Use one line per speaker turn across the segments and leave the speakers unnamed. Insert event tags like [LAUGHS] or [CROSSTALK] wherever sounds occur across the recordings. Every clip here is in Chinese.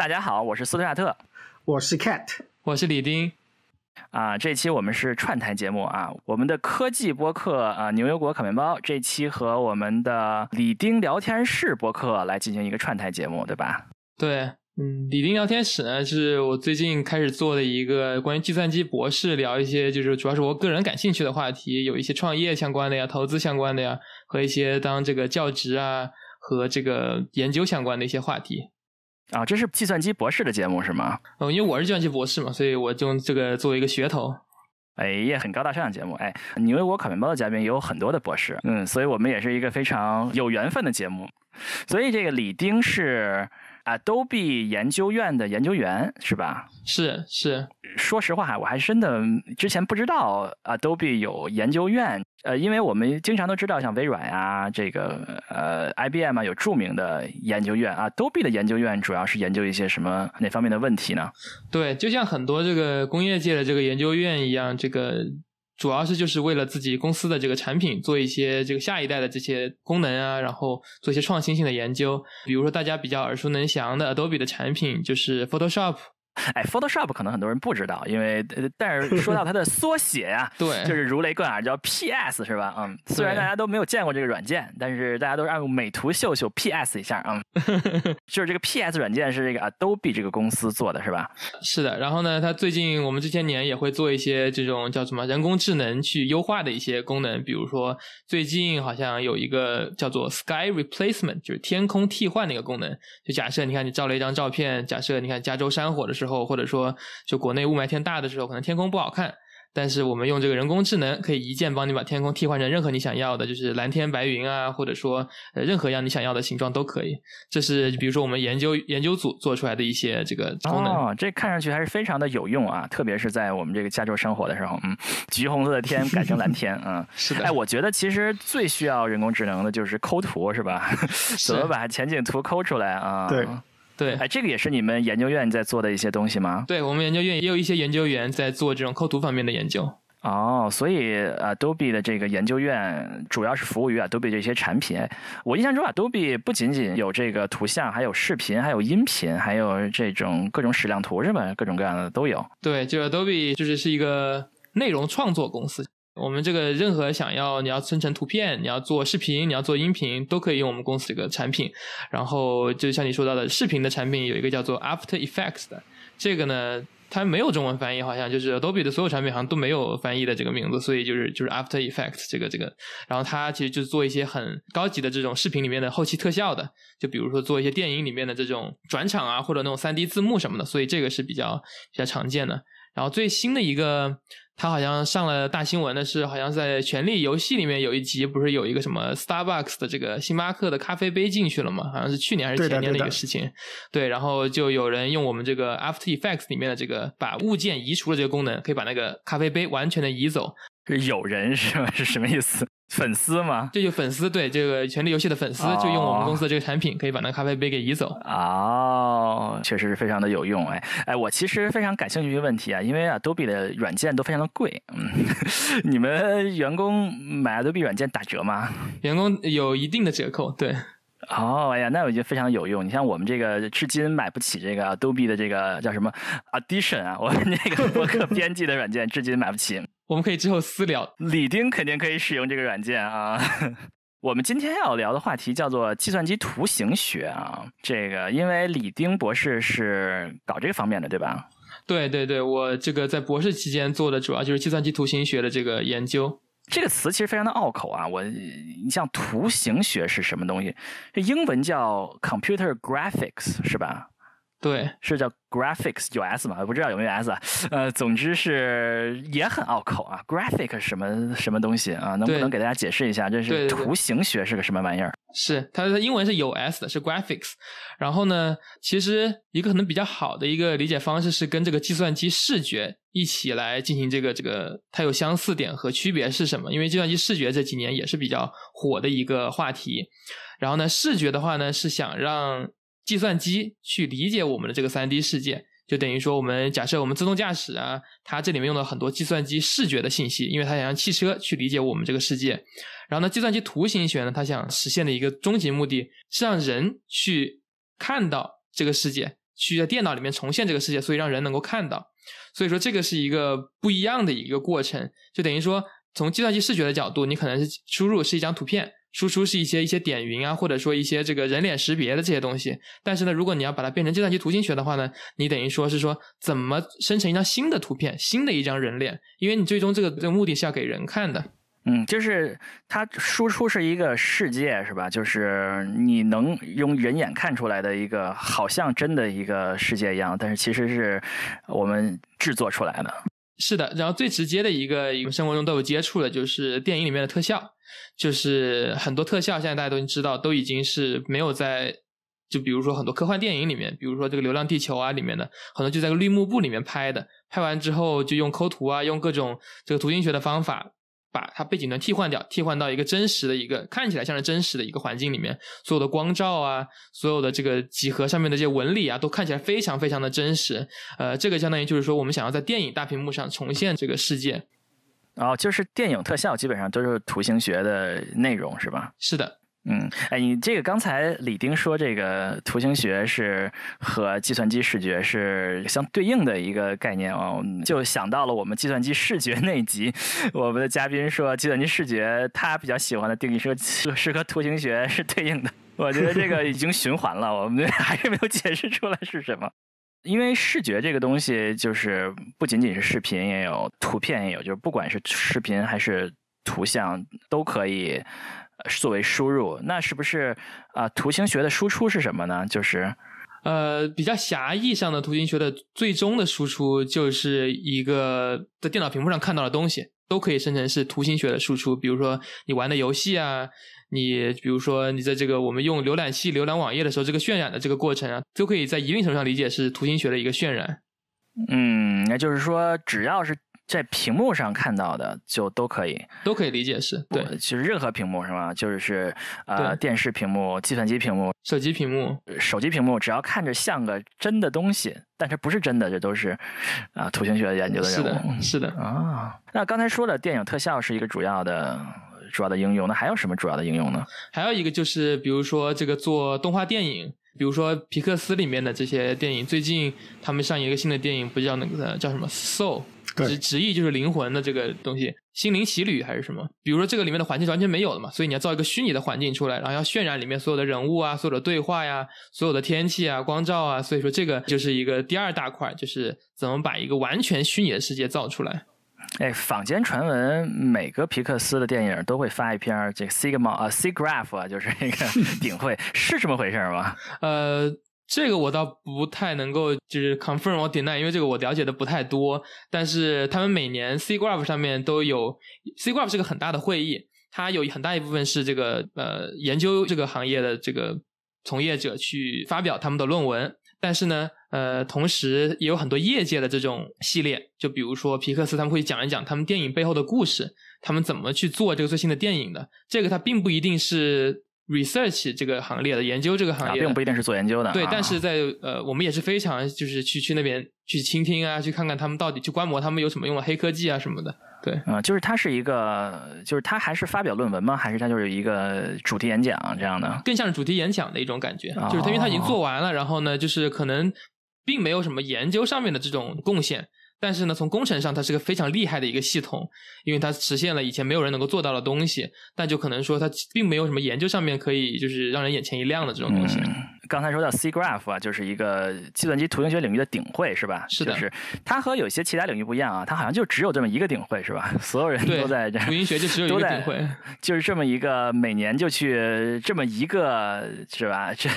大家好，我是斯特亚特，我是 Cat，我是李丁。啊，这期我们是串台节目啊，我们的科技播客啊，牛油果烤面包这期和我们的李丁聊天室播客来进行一个串台节目，对吧？
对，嗯，李丁聊天室呢，是我最近开始做的一个关于计算机博士聊一些，就是主要是我个人感兴趣的话题，有一些创业相关的呀，投资相关的呀，和一些当这个教职啊和这个研究相关的一些话题。
啊，这是计算机博士的节目是吗？嗯，因为我是计算机博士嘛，所以我就这个作为一个噱头。哎呀，很高大上的节目，哎，你为我烤面包的嘉宾也有很多的博士，嗯，所以我们也是一个非常有缘分的节目，所以这个李丁是。啊，Adobe 研究院的研究员是吧？是是，说实话，我还真的之前不知道啊，Adobe 有研究院。呃，因为我们经常都知道，像微软呀，这个呃，IBM 啊，有著名的研究院啊。Adobe 的研究院主要是研究一些什么哪方面的问题呢？
对，就像很多这个工业界的这个研究院一样，这个。主要是就是为了自己公司的这个产品做一些这个下一代的这些功能啊，然后做一些创新性的研究。比如说大家比较耳熟能详的
Adobe 的产品，就是 Photoshop。哎，Photoshop 可能很多人不知道，因为但是说到它的缩写呀，对，就是如雷贯耳，叫 PS 是吧？嗯，虽然大家都没有见过这个软件，但是大家都是按美图秀秀 PS 一下啊。[LAUGHS] 就是这个 PS 软件是这个 Adobe 这个公司做的是吧？
[LAUGHS] 是的。然后呢，它最近我们这些年也会做一些这种叫什么人工智能去优化的一些功能，比如说最近好像有一个叫做 Sky Replacement，就是天空替换的一个功能。就假设你看你照了一张照片，假设你看加州山火的时候。后或者说，就国内雾霾天大的时候，可能天空不好看，但是我们用这个人工智能，可以一键帮你把天空替换成任何你想要的，就是蓝天白云啊，或者说呃，任何样你想要的形状都可以。这是比如说我们研究研究组做出来的一些这个功能。哦，
这看上去还是非常的有用啊，特别是在我们这个加州生活的时候，嗯，橘红色的天改成蓝天，[LAUGHS] 嗯，是的。哎，我觉得其实最需要人工智能的就是抠图，是吧？[LAUGHS] 怎么把前景图抠出来啊？对。对，哎，这个也是你们研究院在做的一些东西吗？对我们研究院也有一些研究员在做这种抠图方面的研究。哦，所以啊，Adobe 的这个研究院主要是服务于 a d o b e 这些产品。我印象中啊，Adobe 不仅仅有这个图像，还有视频，还有音频，还有这种各种矢量图，是吧？各种各样的都有。
对，就 Adobe 就是是一个内容创作公司。我们这个任何想要你要生成图片，你要做视频，你要做音频，都可以用我们公司这个产品。然后就像你说到的，视频的产品有一个叫做 After Effects 的，这个呢，它没有中文翻译，好像就是 Adobe 的所有产品好像都没有翻译的这个名字，所以就是就是 After Effects 这个这个。然后它其实就是做一些很高级的这种视频里面的后期特效的，就比如说做一些电影里面的这种转场啊，或者那种三 D 字幕什么的，所以这个是比较比较常见的。然后最新的一个，他好像上了大新闻的是，好像在《权力游戏》里面有一集，不是有一个什么 Starbucks 的这个星巴克的咖啡杯进去了吗？好像是去年还是前年的一个事情。对，然后就有人用我们这个 After Effects 里面的这个把物件移除了这个功能，可以把那个咖啡杯完全的移走。是有人是吗？是什么意思？粉丝嘛，这就粉丝
对这个《权力游戏》的粉丝，就用我们公司的这
个产品，可以把那咖啡杯给移走
哦，确实是非常的有用哎哎，我其实非常感兴趣一个问题啊，因为啊，Adobe 的软件都非常的贵，嗯，[LAUGHS] 你们员工买 Adobe 软件打折吗？员工有一定的折扣，对。哦，哎呀，那我觉得非常有用。你像我们这个至今买不起这个 Adobe 的这个叫什么 Addition 啊，我那个博客编辑的软件至今买不起。我们可以之后私聊。李丁肯定可以使用这个软件啊。[LAUGHS] 我们今天要聊的话题叫做计算机图形学啊。这个因为李丁博士是搞这方面的对吧？
对对对，我这个在博士期间做的
主要就是计算机图形学的这个研究。这个词其实非常的拗口啊。我，你像图形学是什么东西？这英文叫 computer graphics 是吧？对，是叫 graphics 有 s 吗？不知道有没有 s 啊？呃，总之是也很拗口啊。g r a p h i c 是什么什么东西啊？能不能给大家解释一下？这是图形学是个什么玩意儿？
是，它的英文是有 s 的，是 graphics。然后呢，其实一个可能比较好的一个理解方式是跟这个计算机视觉一起来进行这个这个，它有相似点和区别是什么？因为计算机视觉这几年也是比较火的一个话题。然后呢，视觉的话呢，是想让计算机去理解我们的这个三 D 世界，就等于说我们假设我们自动驾驶啊，它这里面用了很多计算机视觉的信息，因为它想让汽车去理解我们这个世界。然后呢，计算机图形学呢，它想实现的一个终极目的，是让人去看到这个世界，去在电脑里面重现这个世界，所以让人能够看到。所以说这个是一个不一样的一个过程，就等于说从计算机视觉的角度，你可能是输入是一张图片。输出是一些一些点云啊，或者说一些这个人脸识别的这些东西。但是呢，如果你要把它变成计算机图形学的话呢，你等于说是说怎么生成一张新的图片，新的一张人脸？因为你最终这个目的是要给人看的。
嗯，就是它输出是一个世界，是吧？就是你能用人眼看出来的一个，好像真的一个世界一样，但是其实是我们制作出来的。
是的，然后最直接的一个，我们生活中都有接触的，就是电影里面的特效，就是很多特效现在大家都已经知道，都已经是没有在，就比如说很多科幻电影里面，比如说这个《流浪地球》啊里面的，很多就在绿幕布里面拍的，拍完之后就用抠图啊，用各种这个图形学的方法。把它背景能替换掉，替换到一个真实的一个看起来像是真实的一个环境里面，所有的光照啊，所有的这个几何上面的这些纹理啊，都看起来非常非常的真实。呃，这个相当于就是说，我们想要在电影大屏幕上重现这个
世界。哦，就是电影特效基本上都是图形学的内容，是吧？是的。嗯，哎，你这个刚才李丁说这个图形学是和计算机视觉是相对应的一个概念哦，就想到了我们计算机视觉那一集，我们的嘉宾说计算机视觉他比较喜欢的定义说就是和图形学是对应的。我觉得这个已经循环了，我们还是没有解释出来是什么，因为视觉这个东西就是不仅仅是视频也有图片也有，就是不管是视频还是图像都可以。作为输入，那是不是啊？图形学的输出是什么呢？就是，呃，
比较狭义上的图形学的最终的输出，就是一个在电脑屏幕上看到的东西，都可以生成是图形学的输出。比如说你玩的游戏啊，你比如说你在这个我们用浏览器浏览网页的时候，这个渲染的这个过程啊，都可以在一定程度上理解是图形学的一个渲染。
嗯，那就是说只要是。在屏幕上看到的就都可以，都可以理解是对，其实任何屏幕是吗？就是呃，电视屏幕、计算机屏幕、手机屏幕、手机屏幕，只要看着像个真的东西，但是不是真的，这都是啊，图形学研究的人是的，是的啊。那刚才说的电影特效是一个主要的主要的应用，那还有什么主要的应用呢？
还有一个就是，比如说这个做动画电影，比如说皮克斯里面的这些电影，最近他们上一个新的电影，不叫那个叫什么《So》。直直意就是灵魂的这个东西，心灵奇旅还是什么？比如说这个里面的环境完全没有的嘛，所以你要造一个虚拟的环境出来，然后要渲染里面所有的人物啊，所有的对话呀，所有的天气啊，光照啊，所以说这个就是一个第二大块，就是怎么把一个完全虚拟的世界造出来。
哎，坊间传闻每个皮克斯的电影都会发一篇这个 Sigma 啊 C Graph 啊，就是那个顶 [LAUGHS] [LAUGHS] 会是这么回事吗？
呃。这个我倒不太能够就是 confirm 我 n y 因为这个我了解的不太多。但是他们每年 s g g r a p h 上面都有 s g r a p h 是个很大的会议，它有很大一部分是这个呃研究这个行业的这个从业者去发表他们的论文。但是呢，呃，同时也有很多业界的这种系列，就比如说皮克斯他们会讲一讲他们电影背后的故事，他们怎么去做这个最新的电影的。这个它并不一定是。research 这个行列的研究这个行业，并不一定
是做研究的。对，但是
在呃，我们也是非常就是去去那边去倾听啊，去看看他们到底去观摩他们有什么用的黑科技啊
什么的。对，啊，就是它是一个，就是他还是发表论文吗？还是他就是一个主题演讲这样的？
更像是主题演讲的一种感觉，就是他因为他已经做完了，然后呢，就是可能并没有什么研究上面的这种贡献。但是呢，从工程上它是个非常厉害的一个系统，因为它实现了以前没有人能够做到的东西。但就可能说它并没有什么研究上面可以就是让人眼前一亮的这种东西。
刚才说到 C graph 啊，就是一个计算机图形学领域的顶会是吧？是的，是它和有些其他领域不一样啊，它好像就只有这么一个顶会是吧？[LAUGHS] 所有人都在这图形学就只有一个顶会，就是这么一个每年就去这么一个，是吧？这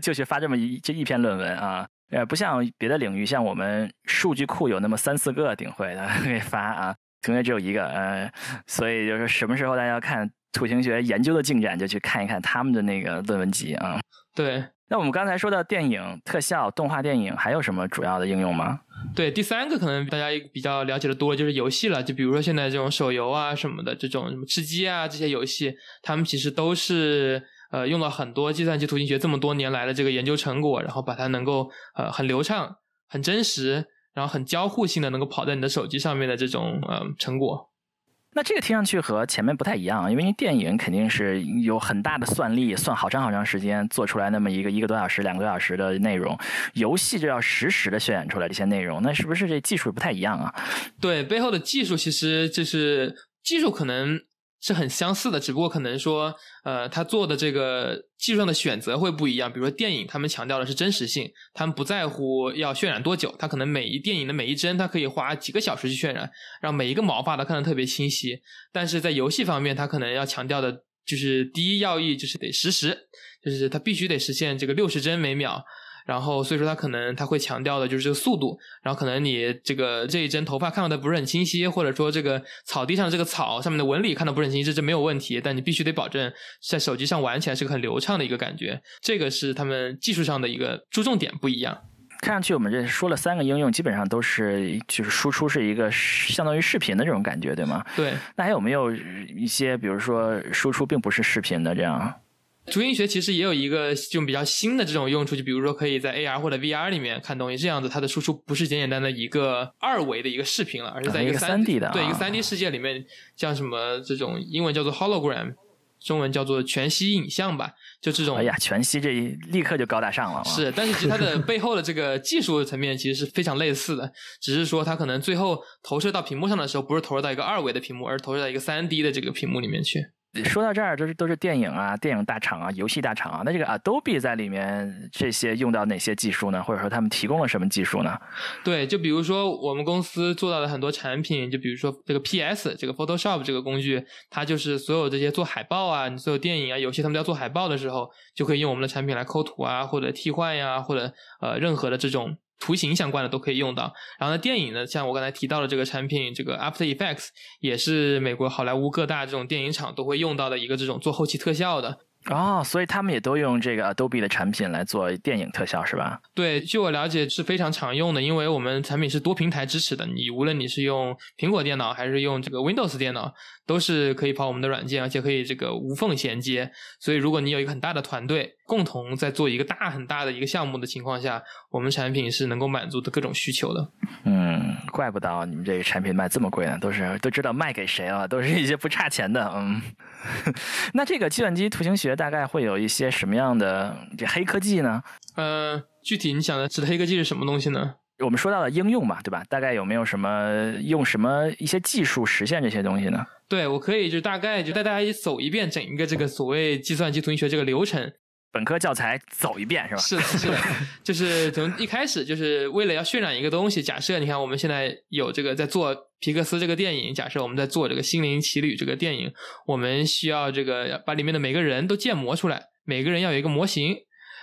[LAUGHS] 就去发这么一这一篇论文啊。呃，不像别的领域，像我们数据库有那么三四个顶会的 [LAUGHS] 给发啊，同学只有一个，呃，所以就是什么时候大家要看土星学研究的进展，就去看一看他们的那个论文集啊。对，那我们刚才说到电影特效、动画电影，还有什么主要的应用吗？
对，第三个可能大家比较了解的多，就是游戏了。就比如说现在这种手游啊什么的，这种什么吃鸡啊这些游戏，他们其实都是。呃，用了很多计算机图形学这么多年来的这个研究成果，然后把它能够呃很流畅、很真实，然后很交互性的能够跑在你的手机上面的这种呃
成果。那这个听上去和前面不太一样，因为你电影肯定是有很大的算力，算好长好长时间做出来那么一个一个多小时、两个多小时的内容，游戏就要实时的渲染出来这些内容，那是不是这技术不太一样啊？
对，背后的技术其实就是技术可能。是很相似的，只不过可能说，呃，他做的这个技术上的选择会不一样。比如说电影，他们强调的是真实性，他们不在乎要渲染多久，他可能每一电影的每一帧，他可以花几个小时去渲染，让每一个毛发都看得特别清晰。但是在游戏方面，他可能要强调的就是第一要义就是得实时，就是他必须得实现这个六十帧每秒。然后，所以说它可能它会强调的就是这个速度。然后可能你这个这一帧头发看到的不是很清晰，或者说这个草地上这个草上面的纹理看到不是很清晰，这这没有问题。但你必须得保证在手机上玩起来是个很流畅的一个感觉。这个是他们技术上的一个注重点不一样。
看上去我们这说了三个应用，基本上都是就是输出是一个相当于视频的这种感觉，对吗？对。那还有没有一些，比如说输出并不是视频的这样？
图形学其实也有一个这种比较新的这种用处，就比如说可以在 AR 或者 VR 里面看东西，这样子它的输出不是简简单的一个二维的一个视频了，而是在一个三 D 的对一个三 D 世界里面，像什么这种英文叫做 Hologram，中文叫做全息
影像吧，就这种。哎呀，全息这一立刻就高大上了。是，
但是其实它的背后的这个技术层面其实是非常类似的，只是说它可能最后投射到屏幕上的时候，不是投射到一个二维的屏幕，而投射到一个三 D 的这个屏幕里面去。
说到这儿，都是都是电影啊、电影大厂啊、游戏大厂啊，那这个 Adobe 在里面这些用到哪些技术呢？或者说他们提供了什么技术呢？
对，就比如说我们公司做到的很多产品，就比如说这个 PS，这个 Photoshop 这个工具，它就是所有这些做海报啊、所有电影啊、游戏他们要做海报的时候，就可以用我们的产品来抠图啊，或者替换呀，或者呃任何的这种。图形相关的都可以用到，然后呢，电影呢，像我刚才提到的这个产品，这个 After Effects 也是美国好莱坞各大这种电影厂都会用到的一个这种做后期特效的。
哦，所以他们也都用这个 Adobe 的产品来做电影特效是吧？
对，据我了解是非常常用的，因为我们产品是多平台支持的，你无论你是用苹果电脑还是用这个 Windows 电脑，都是可以跑我们的软件，而且可以这个无缝衔接。所以如果你有一个很大的团队。共同在做一个大很大的一个项目的情况下，我们产
品是能够满足的各种需求的。嗯，怪不得你们这个产品卖这么贵呢，都是都知道卖给谁了，都是一些不差钱的。嗯，[LAUGHS] 那这个计算机图形学大概会有一些什么样的这黑科技呢？
呃，具体你想的指的黑科
技是什么东西呢？我们说到的应用嘛，对吧？大概有没有什么用什么一些技术实现这些东西呢？
对我可以就大概就带大家一走一遍整一个这个所谓计
算机图形学这个流程。本科教材走一遍是吧？是的，是，
的，就是从一开始就是为了要渲染一个东西。假设你看我们现在有这个在做皮克斯这个电影，假设我们在做这个《心灵奇旅》这个电影，我们需要这个把里面的每个人都建模出来，每个人要有一个模型。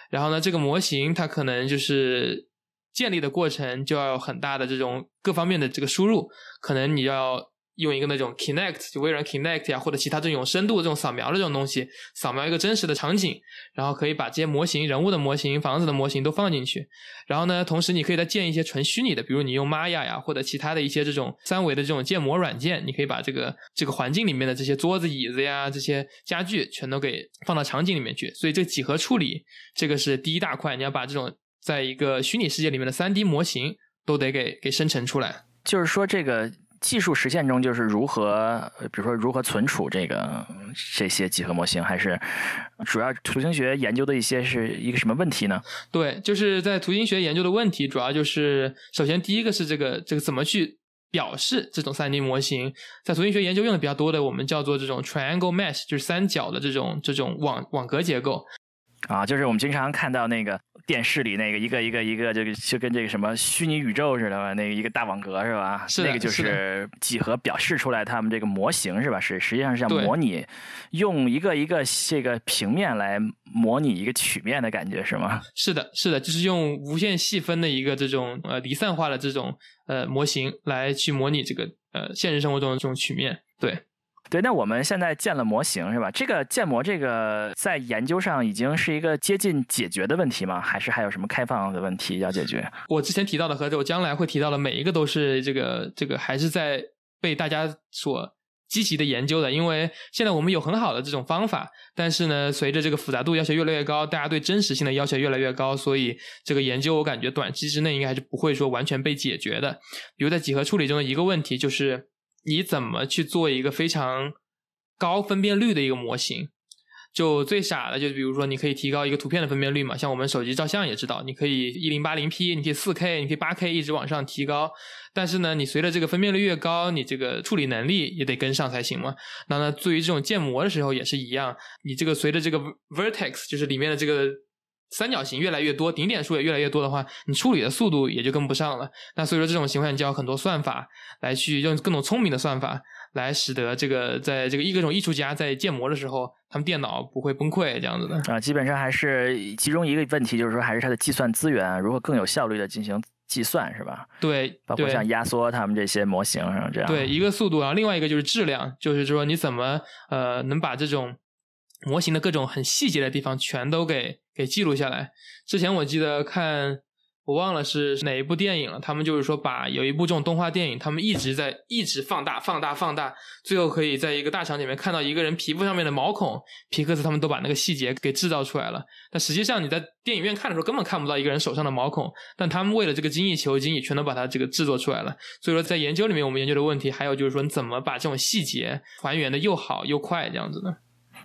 然后呢，这个模型它可能就是建立的过程就要有很大的这种各方面的这个输入，可能你要。用一个那种 Kinect，就微软 Kinect 呀，或者其他这种深度的这种扫描的这种东西，扫描一个真实的场景，然后可以把这些模型、人物的模型、房子的模型都放进去。然后呢，同时你可以再建一些纯虚拟的，比如你用 Maya 呀，或者其他的一些这种三维的这种建模软件，你可以把这个这个环境里面的这些桌子、椅子呀、这些家具全都给放到场景里面去。所以，这几何处理这个是第一大块，你要把这种在一个虚拟世界里面的 3D 模型都得给给生成出来。
就是说这个。技术实现中就是如何，比如说如何存储这个这些几何模型，还是主要图形学研究的一些是一个什么问题呢？
对，就是在图形学研究的问题，主要就是首先第一个是这个这个怎么去表示这种三 D 模型，在图形学研究用的比较多的，我们叫做这种 triangle mesh，就是三角的这种这种网
网格结构。啊，就是我们经常看到那个电视里那个一个一个一个，这个就跟这个什么虚拟宇宙似的吧，那个一个大网格是吧？那个就是几何表示出来他们这个模型是吧？是实际上是在模拟，用一个一个这个平面来模拟一个曲面的感觉是吗？
是的，是的，就是用无限细分的一个这种呃离散化的这种呃模型来去模拟这个呃现实生活中的这种曲面对。
对，那我们现在建了模型是吧？这个建模，这个在研究上已经是一个接近解决的问题吗？还是还有什么开放的问题要解决？
我之前提到的和我将来会提到的每一个都是这个这个还是在被大家所积极的研究的，因为现在我们有很好的这种方法，但是呢，随着这个复杂度要求越来越高，大家对真实性的要求越来越高，所以这个研究我感觉短期之内应该还是不会说完全被解决的。比如在几何处理中的一个问题就是。你怎么去做一个非常高分辨率的一个模型？就最傻的，就比如说，你可以提高一个图片的分辨率嘛，像我们手机照相也知道，你可以一零八零 P，你可以四 K，你可以八 K，一直往上提高。但是呢，你随着这个分辨率越高，你这个处理能力也得跟上才行嘛。那呢，对于这种建模的时候也是一样，你这个随着这个 vertex 就是里面的这个。三角形越来越多，顶点数也越来越多的话，你处理的速度也就跟不上了。那所以说，这种情况你就要很多算法来去用各种聪明的算法，来使得这个在这个一各种艺术家在建模的时候，他们电脑不会
崩溃这样子的。啊，基本上还是其中一个问题，就是说还是它的计算资源如何更有效率的进行计算，是吧？对，包括像压缩他们这些模型这样。对，
一个速度然后另外一个就是质量，就是说你怎么呃能把这种。模型的各种很细节的地方全都给给记录下来。之前我记得看，我忘了是哪一部电影了。他们就是说，把有一部这种动画电影，他们一直在一直放大、放大、放大，最后可以在一个大场景里面看到一个人皮肤上面的毛孔。皮克斯他们都把那个细节给制造出来了。但实际上你在电影院看的时候根本看不到一个人手上的毛孔，但他们为了这个精益求精，也全都把它这个制作出来了。所以说，在研究里面，我们研究的问题还有就是说，你怎么把这种细节还原的又好又快这样子呢？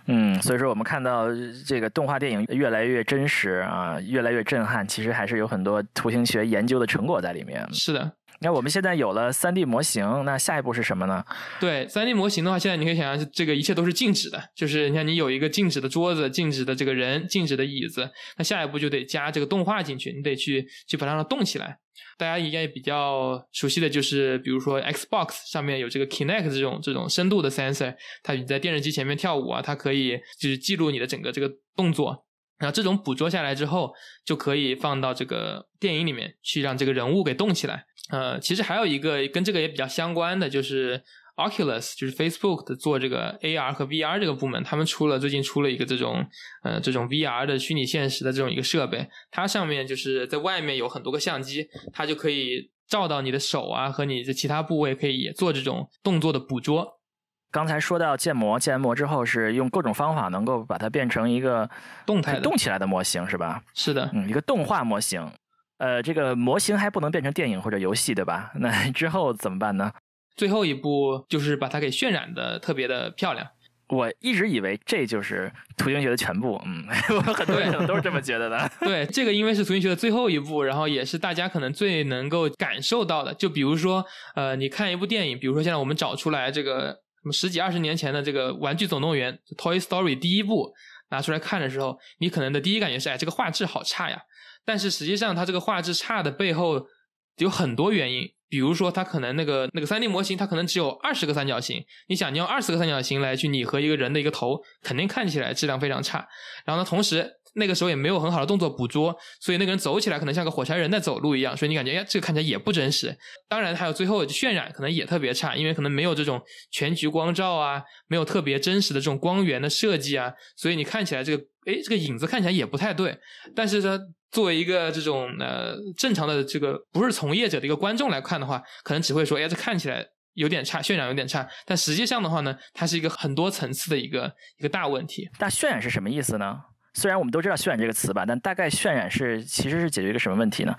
嗯，所以说我们看到这个动画电影越来越真实啊，越来越震撼，其实还是有很多图形学研究的成果在里面。是的，那我们现在有了三 D 模型，那下一步是什么呢？
对，三 D 模型的话，现在你可以想象这个一切都是静止的，就是你看你有一个静止的桌子、静止的这个人、静止的椅子，那下一步就得加这个动画进去，你得去去把它让它动起来。大家应该比较熟悉的就是，比如说 Xbox 上面有这个 Kinect 这种这种深度的 sensor，它你在电视机前面跳舞啊，它可以就是记录你的整个这个动作，然后这种捕捉下来之后，就可以放到这个电影里面去让这个人物给动起来。呃，其实还有一个跟这个也比较相关的，就是。Oculus 就是 Facebook 的做这个 AR 和 VR 这个部门，他们出了最近出了一个这种，呃，这种 VR 的虚拟现实的这种一个设备，它上面就是在外面有很多个相机，它就可以照到你的手啊和你的其他部位，可以也做这种动作的
捕捉。刚才说到建模，建模之后是用各种方法能够把它变成一个动态动起来的模型，是吧？是的，嗯，一个动画模型。呃，这个模型还不能变成电影或者游戏，对吧？[LAUGHS] 那之后怎么办呢？最后一部
就是把它给渲染的特别的漂亮。我一直以为这就是图形学的全
部，嗯，[LAUGHS] 我很多可能都是这么觉得的。
对，这个因为是图形学的最后一部，然后也是大家可能最能够感受到的。就比如说，呃，你看一部电影，比如说现在我们找出来这个什么十几二十年前的这个《玩具总动员》（Toy Story） 第一部拿出来看的时候，你可能的第一感觉是，哎，这个画质好差呀。但是实际上，它这个画质差的背后有很多原因。比如说，它可能那个那个 3D 模型，它可能只有二十个三角形。你想，你用二十个三角形来去拟合一个人的一个头，肯定看起来质量非常差。然后呢，同时。那个时候也没有很好的动作捕捉，所以那个人走起来可能像个火柴人在走路一样，所以你感觉，哎，这个看起来也不真实。当然，还有最后渲染可能也特别差，因为可能没有这种全局光照啊，没有特别真实的这种光源的设计啊，所以你看起来这个，哎，这个影子看起来也不太对。但是呢，作为一个这种呃正常的这个不是从业者的一个观众来看的话，可能只会说，哎，这看起来有点差，渲染有点差。但实际上的话呢，它是一个很多层次的一个一个大问题。那渲染是什么意思
呢？虽然我们都知道“渲染”这个词吧，但大概渲染是其实是解决一个什么问题呢？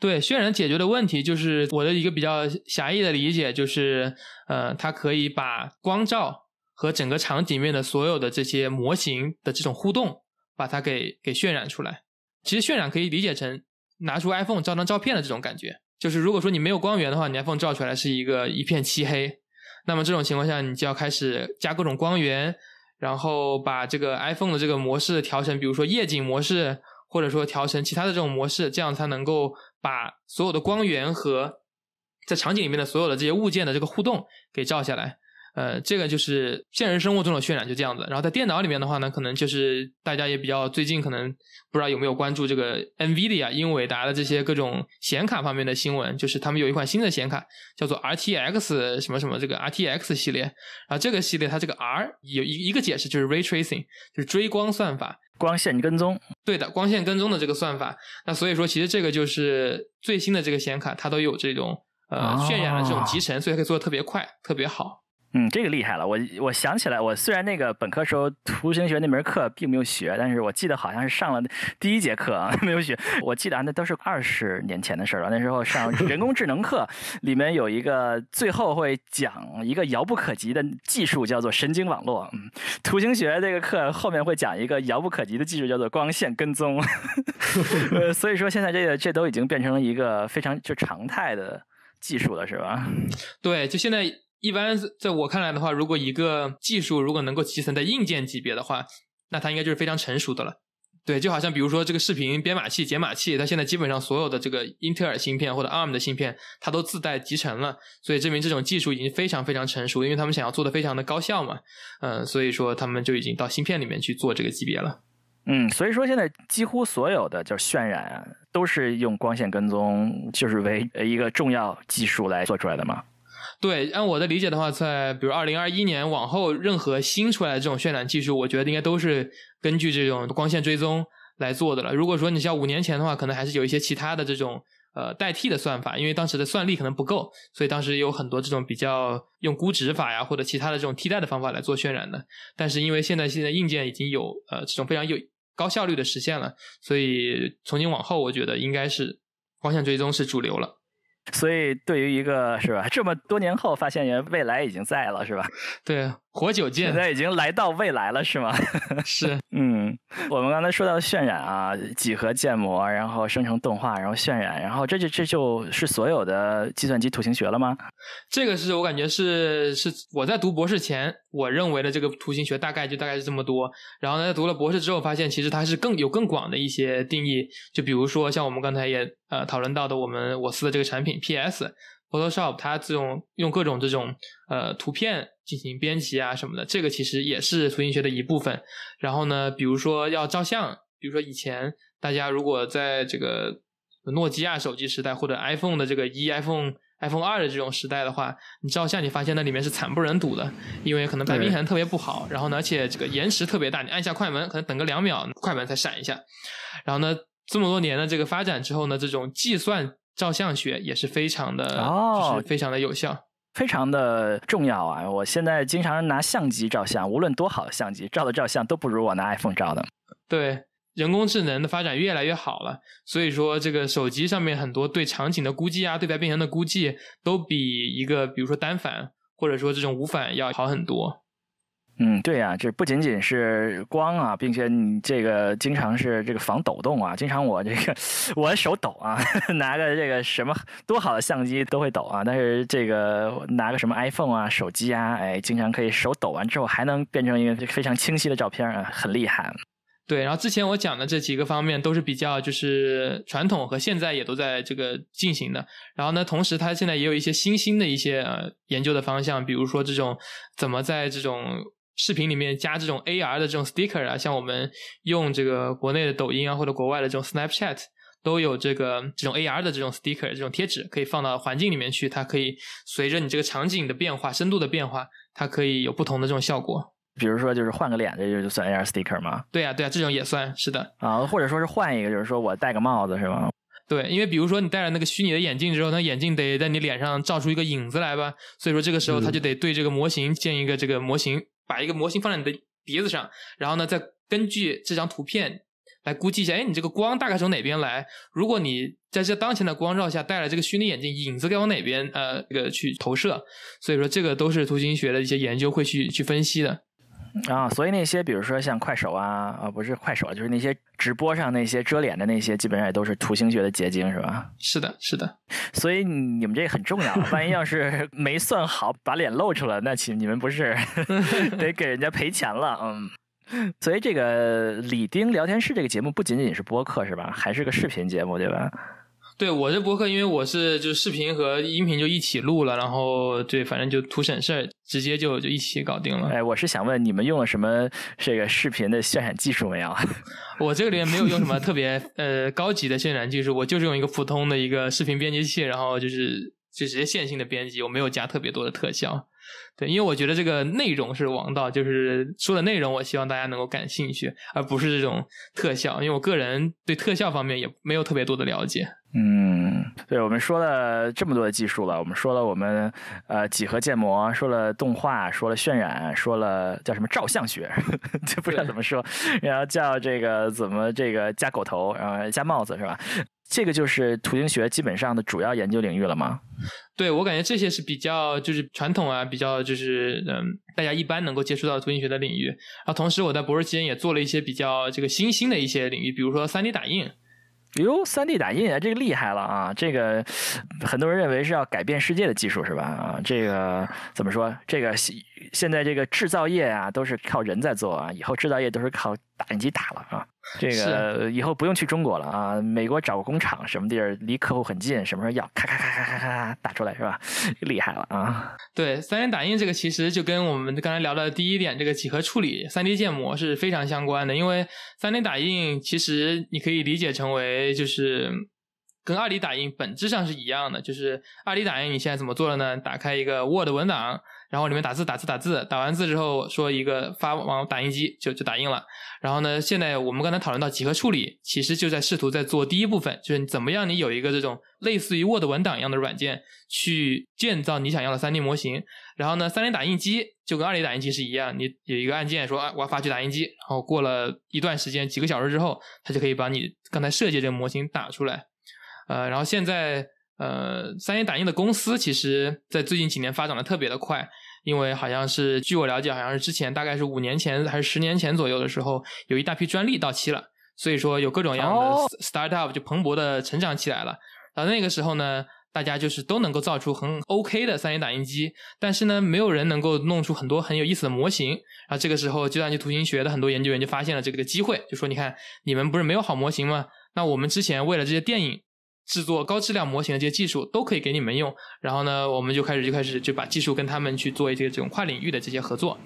对，渲染解决的问题就是我的一个比较狭义的理解，就是呃，它可以把光照和整个场景面的所有的这些模型的这种互动，把它给给渲染出来。其实渲染可以理解成拿出 iPhone 照张照片的这种感觉。就是如果说你没有光源的话，你 iPhone 照出来是一个一片漆黑。那么这种情况下，你就要开始加各种光源。然后把这个 iPhone 的这个模式调成，比如说夜景模式，或者说调成其他的这种模式，这样才能够把所有的光源和在场景里面的所有的这些物件的这个互动给照下来。呃，这个就是现实生活中的渲染就这样子。然后在电脑里面的话呢，可能就是大家也比较最近可能不知道有没有关注这个 NVIDIA 英伟达的这些各种显卡方面的新闻，就是他们有一款新的显卡叫做 RTX 什么什么这个 RTX 系列，然后这个系列它这个 R 有一一个解释就是 Ray Tracing，就是追光算法，
光线跟踪。
对的，光线跟踪的这个算法。那所以说其实这个就是最新的这个显卡，它都有这种
呃渲染的这种集
成，所以可以做的特别快，特别好。
嗯，这个厉害了。我我想起来，我虽然那个本科时候图形学那门课并没有学，但是我记得好像是上了第一节课啊，[LAUGHS] 没有学。我记得啊，那都是二十年前的事了。那时候上 [LAUGHS] 人工智能课，里面有一个最后会讲一个遥不可及的技术，叫做神经网络。嗯，图形学这个课后面会讲一个遥不可及的技术，叫做光线跟踪。[LAUGHS] 呃，所以说现在这个这都已经变成了一个非常就常态的技术了，是吧？对，就现在。一般
在我看来的话，如果一个技术如果能够集成在硬件级别的话，那它应该就是非常成熟的了。对，就好像比如说这个视频编码器、解码器，它现在基本上所有的这个英特尔芯片或者 ARM 的芯片，它都自带集成了，所以证明这种技术已经非常非常成熟，因为他们想要做的非常的高效嘛。嗯，所以说他们就已经到芯片里面去做这个级别了。
嗯，所以说现在几乎所有的就是渲染啊，都是用光线跟踪就是为一个重要技术来做出来的嘛。
对，按我的理解的话，在比如二零二一年往后，任何新出来的这种渲染技术，我觉得应该都是根据这种光线追踪来做的了。如果说你像五年前的话，可能还是有一些其他的这种呃代替的算法，因为当时的算力可能不够，所以当时有很多这种比较用估值法呀或者其他的这种替代的方法来做渲染的。但是因为现在现在硬件已经有呃这种非常有高效率的实现了，所以从今往后，我觉得应该是光线追踪是主流了。所以，对于一个，是吧？
这么多年后发现，原来未来已经在了，是吧？对啊。活久见！现在已经来到未来了，是吗？[LAUGHS] [LAUGHS] 是，嗯，我们刚才说到渲染啊，几何建模，然后生成动画，然后渲染，然后这就这就是所有的计算机图形学了吗？
这个是我感觉
是是
我在读博士前我认为的这个图形学大概就大概是这么多。然后呢，读了博士之后发现，其实它是更有更广的一些定义。就比如说像我们刚才也呃讨论到的，我们我司的这个产品 PS。Photoshop 它这种用各种这种呃图片进行编辑啊什么的，这个其实也是图形学的一部分。然后呢，比如说要照相，比如说以前大家如果在这个诺基亚手机时代或者 iPhone 的这个一 iPhone iPhone 二的这种时代的话，你照相你发现那里面是惨不忍睹的，因为可能白平衡特别不好，然后呢，而且这个延迟特别大，你按下快门可能等个两秒快门才闪一下。然后呢，这么多年的这个发展之后呢，这种计算。
照相学也是非常的哦，非常的有效，非常的重要啊！我现在经常拿相机照相，无论多好的相机照的照相都不如我拿 iPhone 照的。
对，人工智能的发展越来越好了，所以说这个手机上面很多对场景的估计啊，对白变形的估计都比一个比如说单反或者说这种无反要好很多。
嗯，对呀，这不仅仅是光啊，并且你这个经常是这个防抖动啊，经常我这个我手抖啊，[LAUGHS] 拿个这个什么多好的相机都会抖啊，但是这个拿个什么 iPhone 啊、手机啊，哎，经常可以手抖完之后还能变成一个非常清晰的照片啊，很厉害。
对，然后之前我讲的这几个方面都是比较就是传统和现在也都在这个进行的，然后呢，同时它现在也有一些新兴的一些呃研究的方向，比如说这种怎么在这种视频里面加这种 AR 的这种 sticker 啊，像我们用这个国内的抖音啊，或者国外的这种 Snapchat，都有这个这种 AR 的这种 sticker，这种贴纸可以放到环境里面去，它可以随着你这个场景的变化、深度的变
化，它可以有不同的这种效果。比如说，就是换个脸，这就算 AR sticker 吗？
对呀，对呀，这种也算是的
啊。或者说是换一个，就是说我戴个帽子是吗？
对，因为比如说你戴了那个虚拟的眼镜之后，那眼镜得在你脸上照出一个影子来吧，所以说这个时候它就得对这个模型建一个这个模型。把一个模型放在你的鼻子上，然后呢，再根据这张图片来估计一下，哎，你这个光大概从哪边来？如果你在这当前的光照下戴了这个虚拟眼镜，影子该往哪边呃，这个去投射？所以说，这个都是图形学的一些研究会去去分析的。
啊，所以那些比如说像快手啊啊，不是快手，就是那些直播上那些遮脸的那些，基本上也都是图形学的结晶，是吧？是的，是的。[LAUGHS] 所以你们这很重要，万一要是 [LAUGHS] 没算好把脸露出来，那请你们不是 [LAUGHS] 得给人家赔钱了？嗯。所以这个李丁聊天室这个节目不仅仅是播客，是吧？还是个视频节目，对吧？对我这博
客，因为我是就视频和音频就一起录了，然后对，反正就图省事儿，直接就就一起搞定了。哎，
我是想问你们用了什么这个视频的渲染技术没有？
[LAUGHS] 我这个里面没有用什么特别呃高级的渲染技术，我就是用一个普通的一个视频编辑器，然后就是就直接线性的编辑，我没有加特别多的特效。对，因为我觉得这个内容是王道，就是说的内容我希望大家能够感兴趣，而不是这种特效。因为我个人对特效方面也没有特别多的了解。
嗯，对，我们说了这么多的技术了，我们说了我们呃几何建模，说了动画，说了渲染，说了叫什么照相学 [LAUGHS] 就不知道怎么说，然后叫这个怎么这个加狗头，然后加帽子是吧？这个就是图形学基本上的主要研究领域了吗？
对我感觉这些是比较就是传统啊，比较就是嗯大家一般能够接触到图形学的领域。然后同时我在博士期间也做了一些比较这个新兴的一些领域，比如说三 D 打印。
哟三 d 打印啊，这个厉害了啊！这个很多人认为是要改变世界的技术是吧？啊，这个怎么说？这个现现在这个制造业啊，都是靠人在做啊，以后制造业都是靠。打印机打了啊，这个以后不用去中国了啊，美国找个工厂什么地儿，离客户很近，什么时候要，咔咔咔咔咔咔咔打出来是吧？[LAUGHS] 厉害了啊！
对，三 D 打印这个其实就跟我们刚才聊的第一点这个几何处理、三 D 建模是非常相关的，因为三 D 打印其实你可以理解成为就是跟二 D 打印本质上是一样的，就是二 D 打印你现在怎么做的呢？打开一个 Word 文档。然后里面打字打字打字打完字之后说一个发往打印机就就打印了。然后呢，现在我们刚才讨论到几何处理，其实就在试图在做第一部分，就是怎么样你有一个这种类似于 Word 文档一样的软件去建造你想要的 3D 模型。然后呢，3D 打印机就跟 2D 打印机是一样，你有一个按键说啊我要发去打印机，然后过了一段时间几个小时之后，它就可以把你刚才设计这个模型打出来。呃，然后现在呃，3D 打印的公司其实，在最近几年发展的特别的快。因为好像是，据我了解，好像是之前大概是五年前还是十年前左右的时候，有一大批专利到期了，所以说有各种样的 start up 就蓬勃的成长起来了。然后那个时候呢，大家就是都能够造出很 OK 的 3D 打印机，但是呢，没有人能够弄出很多很有意思的模型。然后这个时候，计算机图形学的很多研究员就发现了这个机会，就说：你看，你们不是没有好模型吗？那我们之前为了这些电影。制作高质量模型的这些技术都可以给你们用，然后呢，我们就开始就开始就把技术跟他们去做一些这种跨领域的这些合作，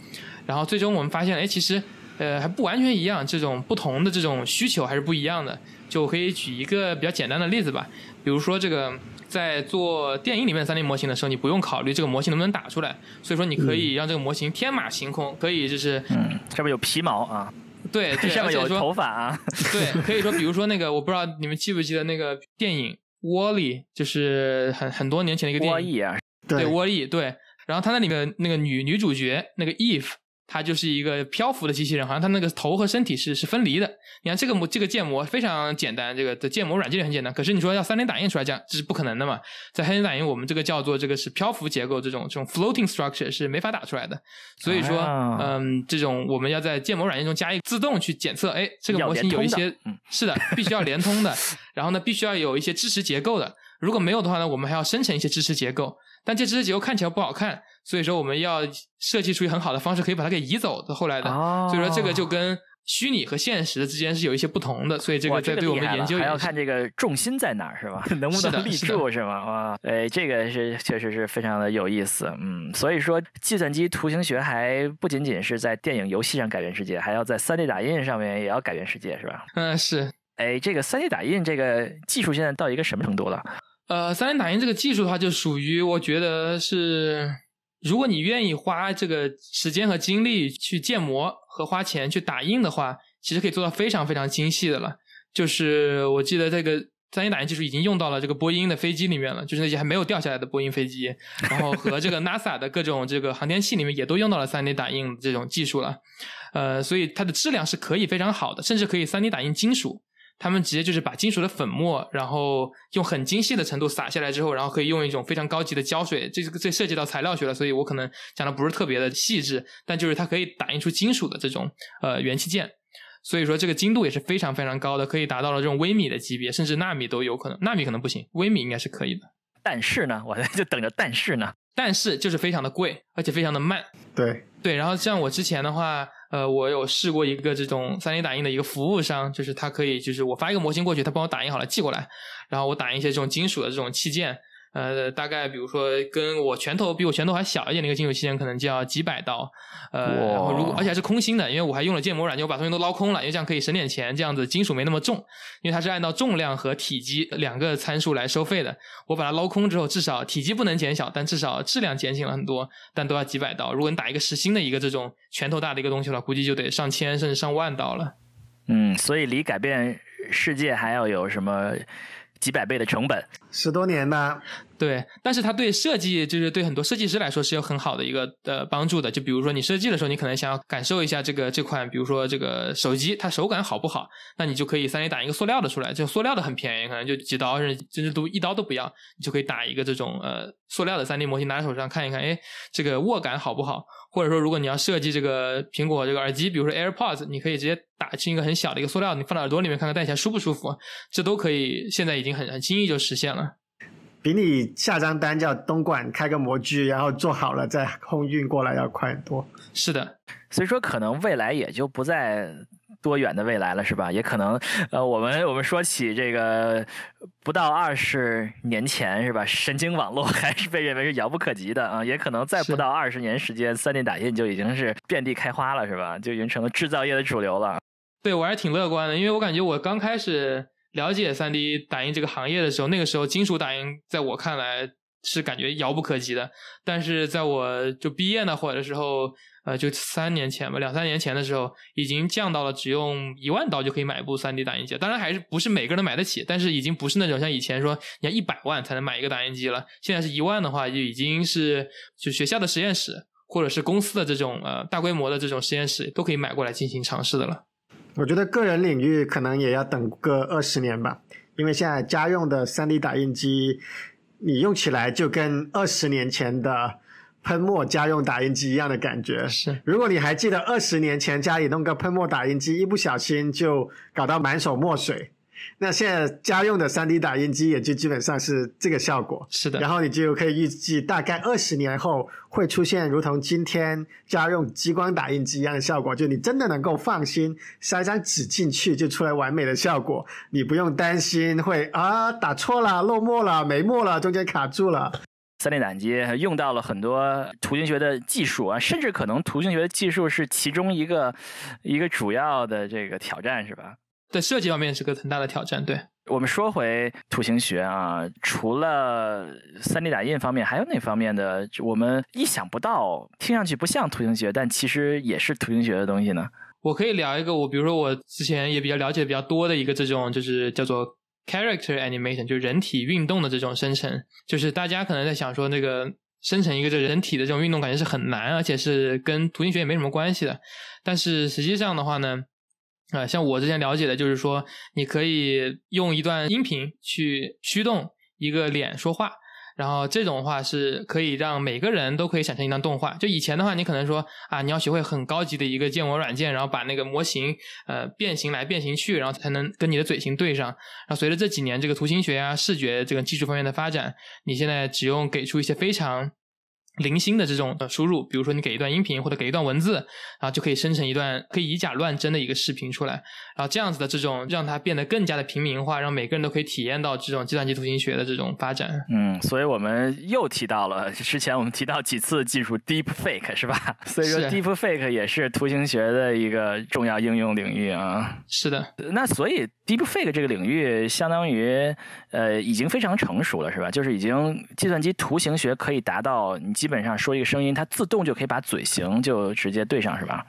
然后最终我们发现，哎，其实，呃，还不完全一样，这种不同的这种需求还是不一样的。就可以举一个比较简单的例子吧，比如说这个在做电影里面的 d 模型的时候，你不用考虑这个模型能不能打出来，所以说你可以让这个模型天马行空，可以就是，嗯，这边有皮毛啊。对，就 [LAUGHS] 上面有头发啊！[LAUGHS] 对，可以说，比如说那个，我不知道你们记不记得那个电影《沃利》，就是很很多年前的一个电影。沃利啊！对，沃利对，然后他那里面那个女女主角那个 Eve，它就是一个漂浮的机器人，好像它那个头和身体是是分离的。你看这个模，这个建模非常简单，这个的建模软件很简单。可是你说要 3D 打印出来这样，这是不可能的嘛？在 3D 打印，我们这个叫做这个是漂浮结构，这种这种 floating structure 是没法打出来的。所以说，嗯，这种我们要在建模软件中加一自动去检测，哎，这个模型有一些是的，必须要连通的，然后呢，必须要有一些支持结构的。如果没有的话呢，我们还要生成一些支持结构，但这支持结构看起来不好看。所以说我们要设计出一个很好的方式，可以把它给移走。后来的，所以说这个就跟虚拟和现实
之间是有一些不同的，所以这个在对我们研究还要看这个重心在哪儿是吧？[LAUGHS] 能不能立住是吗？哇，哎，这个是确实是非常的有意思。嗯，所以说计算机图形学还不仅仅是在电影、游戏上改变世界，还要在三 D 打印上面也要改变世界是吧？嗯，是。哎，这个三 D 打印这个技术现在到一个什么程度了？
呃，三 D 打印这个技术的话，就属于我觉得是。如果你愿意花这个时间和精力去建模和花钱去打印的话，其实可以做到非常非常精细的了。就是我记得这个三 D 打印技术已经用到了这个波音的飞机里面了，就是那些还没有掉下来的波音飞机，然后和这个 NASA 的各种这个航天器里面也都用到了三 D 打印这种技术了。呃，所以它的质量是可以非常好的，甚至可以三 D 打印金属。他们直接就是把金属的粉末，然后用很精细的程度撒下来之后，然后可以用一种非常高级的胶水，这个这涉及到材料学了，所以我可能讲的不是特别的细致，但就是它可以打印出金属的这种呃元器件，所以说这个精度也是非常非常高的，可以达到了这种微米的级别，甚至纳米都有可能，纳米可能不行，微米应该是可以的。但是呢，我这 [LAUGHS] 就等着但是呢，但是就是非常的贵，而且非常的慢。对对，然后像我之前的话。呃，我有试过一个这种 3D 打印的一个服务商，就是他可以，就是我发一个模型过去，他帮我打印好了寄过来，然后我打印一些这种金属的这种器件。呃，大概比如说跟我拳头比我拳头还小一点的一个金属器件，可能就要几百刀。呃，如果而且还是空心的，因为我还用了建模软件，我把东西都捞空了，因为这样可以省点钱。这样子金属没那么重，因为它是按照重量和体积两个参数来收费的。我把它捞空之后，至少体积不能减小，但至少质量减轻了很多，但都要几百刀。如果你打一个实心的一个这种拳头大的一个东西了，估计就得上千甚至上万刀了。
嗯，所以离改变世界还要有什么？几百倍的成本，十多年呢。对，
但是它对设计，就是对很多设计师来说是有很好的一个呃帮助的。就比如说你设计的时候，你可能想要感受一下这个这款，比如说这个手机，它手感好不好？那你就可以三 d 打一个塑料的出来，这种塑料的很便宜，可能就几刀甚至甚至都一刀都不要，你就可以打一个这种呃塑料的 3D 模型拿在手上看一看，哎，这个握感好不好？或者说，如果你要设计这个苹果这个耳机，比如说 AirPods，你可以直接打进一个很小的一个塑料，你放到耳朵里面看看戴起来舒不舒服，这都可以。现在已经很很轻易就实现了，
比你下张单叫东莞开个模具，然后做好了再空运过来要快很多。是的，所以说可能未来也就不再。多远的未来了，
是吧？也可能，呃，我们我们说起这个，不到二十年前，是吧？神经网络还是被认为是遥不可及的啊，也可能再不到二十年时间，3D 打印就已经是遍地开花了，是吧？就已经成了制造业的主流了。
对，我还是挺乐观的，因为我感觉我刚开始了解 3D 打印这个行业的时候，那个时候金属打印在我看来是感觉遥不可及的，但是在我就毕业那会儿的时候。呃，就三年前吧，两三年前的时候，已经降到了只用一万刀就可以买一部 3D 打印机。当然还是不是每个人都买得起，但是已经不是那种像以前说你要一百万才能买一个打印机了。现在是一万的话，就已经是就学校的实验室或者是公司的这种呃大规模的这种实验室都可以买过来进行尝试的了。
我觉得个人领域可能也要等个二十年吧，因为现在家用的 3D 打印机你用起来就跟二十年前的。喷墨家用打印机一样的感觉是。如果你还记得二十年前家里弄个喷墨打印机，一不小心就搞到满手墨水，那现在家用的三 D 打印机也就基本上是这个效果。是的。然后你就可以预计，大概二十年后会出现如同今天家用激光打印机一样的效果，就你真的能够放心塞张纸进去就出来完美的效果，你不用担心会啊打错了、漏墨了、没墨了、中间卡住了。
3D 打印机用到了很多图形学的技术啊，甚至可能图形学的技术是其中一个一个主要的这个挑战，是吧？对，设计方面是个很大的挑战。对我们说回图形学啊，除了 3D 打印方面，还有哪方面的我们意想不到、听上去不像图形学，但其实也是图形学的东西呢？
我可以聊一个，我比如说我之前也比较了解比较多的一个这种，就是叫做。Character animation 就是人体运动的这种生成，就是大家可能在想说，那个生成一个这人体的这种运动感觉是很难，而且是跟图形学也没什么关系的。但是实际上的话呢，啊，像我之前了解的，就是说你可以用一段音频去驱动一个脸说话。然后这种话是可以让每个人都可以产生一张动画。就以前的话，你可能说啊，你要学会很高级的一个建模软件，然后把那个模型呃变形来变形去，然后才能跟你的嘴型对上。然后随着这几年这个图形学啊、视觉这个技术方面的发展，你现在只用给出一些非常。零星的这种呃输入，比如说你给一段音频或者给一段文字，然后就可以生成一段可以以假乱真的一个视频出来，然后这样子的这种让它变得更加的平民化，让每个人都可以体验到这种计算机图形学的这种发展。
嗯，所以我们又提到了 [LAUGHS] 之前我们提到几次技术 deep fake 是吧？[LAUGHS] 所以说 deep fake 也是图形学的一个重要应用领域啊。是的，那所以 deep fake 这个领域相当于呃已经非常成熟了是吧？就是已经计算机图形学可以达到你。基本上说一个声音，它自动就可以把嘴型就直接对上，是吧？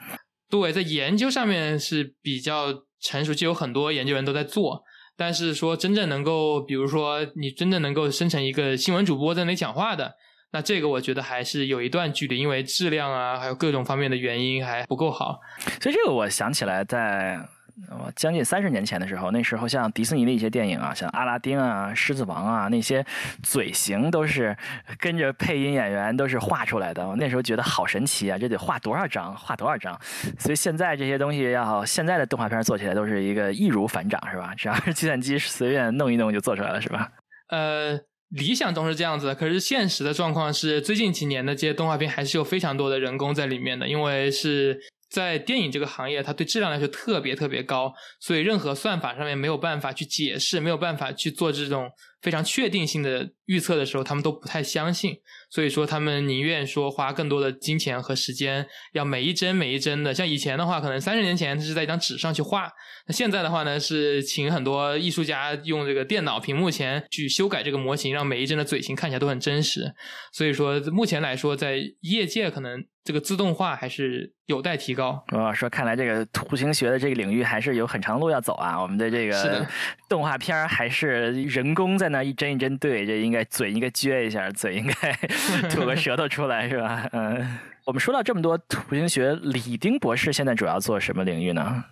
对，在研究上面是比较成熟，就有很多研究人都在做。但是说真正能够，比如说你真正能够生成一个新闻主播在那讲话的，那这个我觉得还是有一段距离，因为质量啊，还有各种方面的原因还不够好。
所以这个我想起来在。我将近三十年前的时候，那时候像迪士尼的一些电影啊，像《阿拉丁》啊、《狮子王》啊，那些嘴型都是跟着配音演员都是画出来的。我那时候觉得好神奇啊，这得画多少张，画多少张。所以现在这些东西要现在的动画片做起来都是一个易如反掌，是吧？只要是计算机随便弄一弄就做出来了，是吧？
呃，理想中是这样子，可是现实的状况是，最近几年的这些动画片还是有非常多的人工在里面的，因为是。在电影这个行业，它对质量来说特别特别高，所以任何算法上面没有办法去解释，没有办法去做这种非常确定性的预测的时候，他们都不太相信。所以说，他们宁愿说花更多的金钱和时间，要每一帧每一帧的。像以前的话，可能三十年前是在一张纸上去画，那现在的话呢，是请很多艺术家用这个电脑屏幕前去修改这个模型，让每一帧的嘴型看起来都很真实。所以说，目前来说，在业界可能。这个自动化还是有待提高。
我说，看来这个图形学的这个领域还是有很长路要走啊。我们的这个 [LAUGHS] 动画片还是人工在那一帧一帧对，这应该嘴应该撅一下，嘴应该 [LAUGHS] 吐个舌头出来，是吧？嗯，我们说到这么多图形学，李丁博士现在主要做什么领域呢？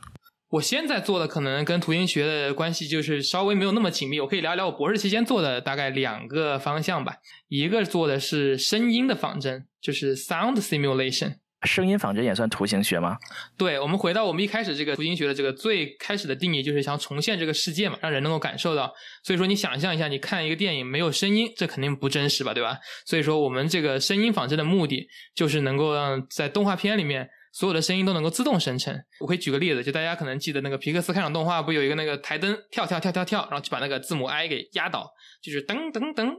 我现在做的可能跟图形学的关系就是稍微没有那么紧密，我可以聊一聊我博士期间做的大概两个方向吧。一个做的是声音的仿真，就是 sound simulation。
声音仿真也算图形学吗？
对，我们回到我们一开始这个图形学的这个最开始的定义，就是想重现这个世界嘛，让人能够感受到。所以说，你想象一下，你看一个电影没有声音，这肯定不真实吧，对吧？所以说，我们这个声音仿真的目的就是能够让在动画片里面。所有的声音都能够自动生成。我可以举个例子，就大家可能记得那个皮克斯开场动画，不有一个那个台灯跳跳跳跳跳，然后去把那个字母 I 给压倒，就是噔噔噔，啪啪啪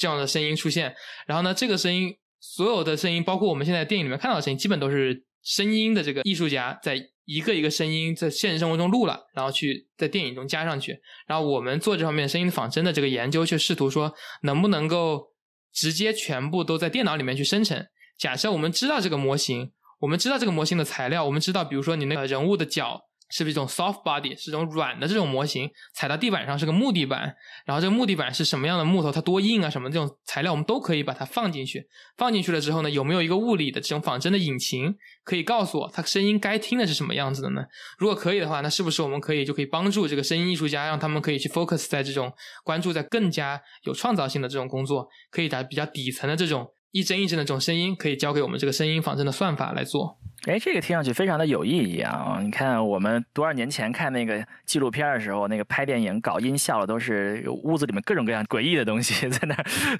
这样的声音出现。然后呢，这个声音，所有的声音，包括我们现在电影里面看到的声音，基本都是声音的这个艺术家在一个一个声音在现实生活中录了，然后去在电影中加上去。然后我们做这方面声音仿真的这个研究，就试图说能不能够直接全部都在电脑里面去生成。假设我们知道这个模型。我们知道这个模型的材料，我们知道，比如说你那个人物的脚是不是一种 soft body，是种软的这种模型，踩到地板上是个木地板，然后这个木地板是什么样的木头，它多硬啊，什么这种材料我们都可以把它放进去，放进去了之后呢，有没有一个物理的这种仿真的引擎可以告诉我它声音该听的是什么样子的呢？如果可以的话，那是不是我们可以就可以帮助这个声音艺术家，让他们可以去 focus 在这种关注在更加有创造性的这种工作，可以在比较底层的这种。一帧一帧的这种声音，可以交给我们这个声音仿
真的算法来做。哎，这个听上去非常的有意义啊！你看，我们多少年前看那个纪录片的时候，那个拍电影搞音效的，都是屋子里面各种各样诡异的东西 [LAUGHS] 在那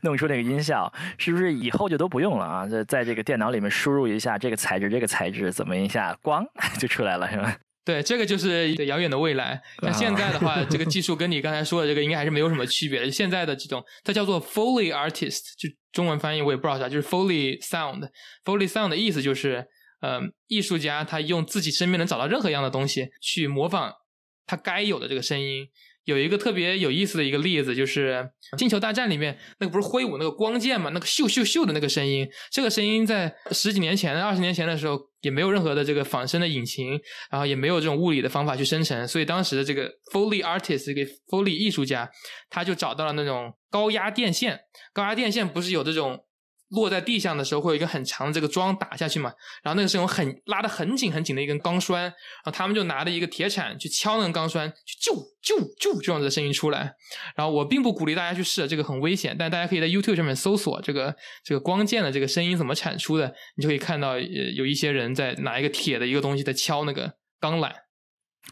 弄出那个音效，是不是以后就都不用了啊？在在这个电脑里面输入一下这个材质，这个材质怎么一下光 [LAUGHS] 就出来了，是吧？
对，这个就是遥远的未来。那现在的话，这个技术跟你刚才说的这个应该还是没有什么区别的。现在的这种，它叫做 fully artist，就中文翻译我也不知道啥，就是 fully sound。fully sound 的意思就是，呃，艺术家他用自己身边能找到任何一样的东西去模仿他该有的这个声音。有一个特别有意思的一个例子，就是《星球大战》里面那个不是挥舞那个光剑嘛，那个咻咻咻的那个声音，这个声音在十几年前、二十年前的时候也没有任何的这个仿生的引擎，然后也没有这种物理的方法去生成，所以当时的这个 Foley artist，这个 Foley 艺术家，他就找到了那种高压电线，高压电线不是有这种。落在地上的时候会有一个很长的这个桩打下去嘛，然后那个是用很拉的很紧很紧的一根钢栓，然后他们就拿着一个铁铲去敲那钢栓，就就就这样的声音出来。然后我并不鼓励大家去试这个很危险，但大家可以在 YouTube 上面搜索这个这个光剑的这个声音怎么产出的，你就可以看到呃有一些人在拿一个铁的一个东西在敲那个钢缆。